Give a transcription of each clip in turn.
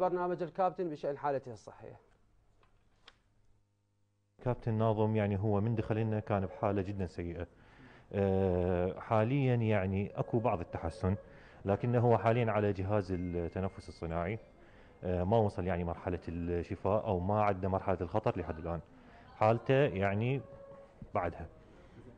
برنامج الكابتن بشأن حالته الصحية كابتن ناظم يعني هو من دخل لنا كان بحالة جدا سيئة آه، حاليا يعني اكو بعض التحسن لكنه هو حاليا على جهاز التنفس الصناعي آه، ما وصل يعني مرحلة الشفاء أو ما عدى مرحلة الخطر لحد الآن حالته يعني بعدها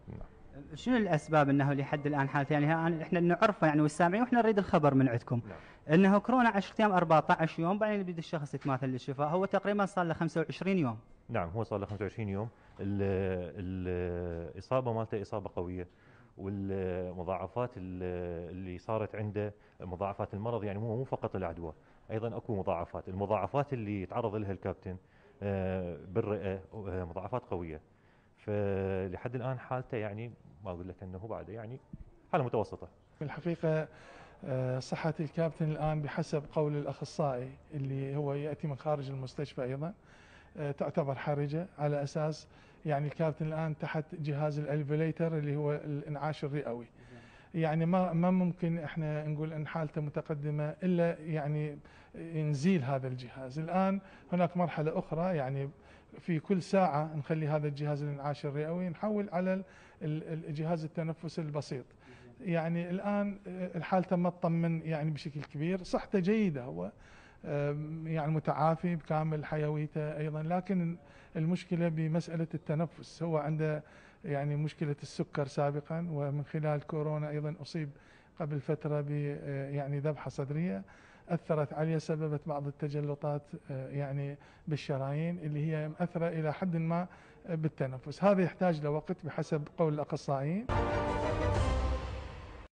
نعم. شنو الاسباب انه لحد الان حالته يعني احنا نعرفه يعني والسامعين واحنا نريد الخبر من عندكم نعم. انه كورونا 10 ايام 14 يوم بعدين يبدا الشخص يتماثل للشفاء هو تقريبا صار له 25 يوم نعم هو صار له 25 يوم الاصابه مالته اصابه قويه والمضاعفات اللي صارت عنده مضاعفات المرض يعني مو مو فقط العدوى ايضا اكو مضاعفات المضاعفات اللي تعرض لها الكابتن آه، بالرئه آه، مضاعفات قويه فلحد الان حالته يعني ما اقول لك انه بعد يعني حاله متوسطه. في الحقيقه آه، صحه الكابتن الان بحسب قول الاخصائي اللي هو ياتي من خارج المستشفى ايضا آه، تعتبر حرجه على اساس يعني الكابتن الان تحت جهاز الالفيليتر اللي هو الانعاش الرئوي. يعني ما ما ممكن احنا نقول ان حالته متقدمه الا يعني نزيل هذا الجهاز، الان هناك مرحله اخرى يعني في كل ساعة نخلي هذا الجهاز الانعاش الرئوي نحول على الجهاز التنفس البسيط يعني الآن آه، الحالة ما تطمن يعني بشكل كبير صحته جيدة هو يعني متعافي بكامل حيويته أيضا لكن المشكلة بمسألة التنفس هو عنده يعني مشكلة السكر سابقا ومن خلال كورونا أيضا أصيب قبل فترة ب آه، يعني ذبحة صدرية أثرت عليه سببت بعض التجلطات آه، يعني بالشرايين اللي هي مأثرة إلى حد ما بالتنفس هذا يحتاج لوقت بحسب قول الأخصائيين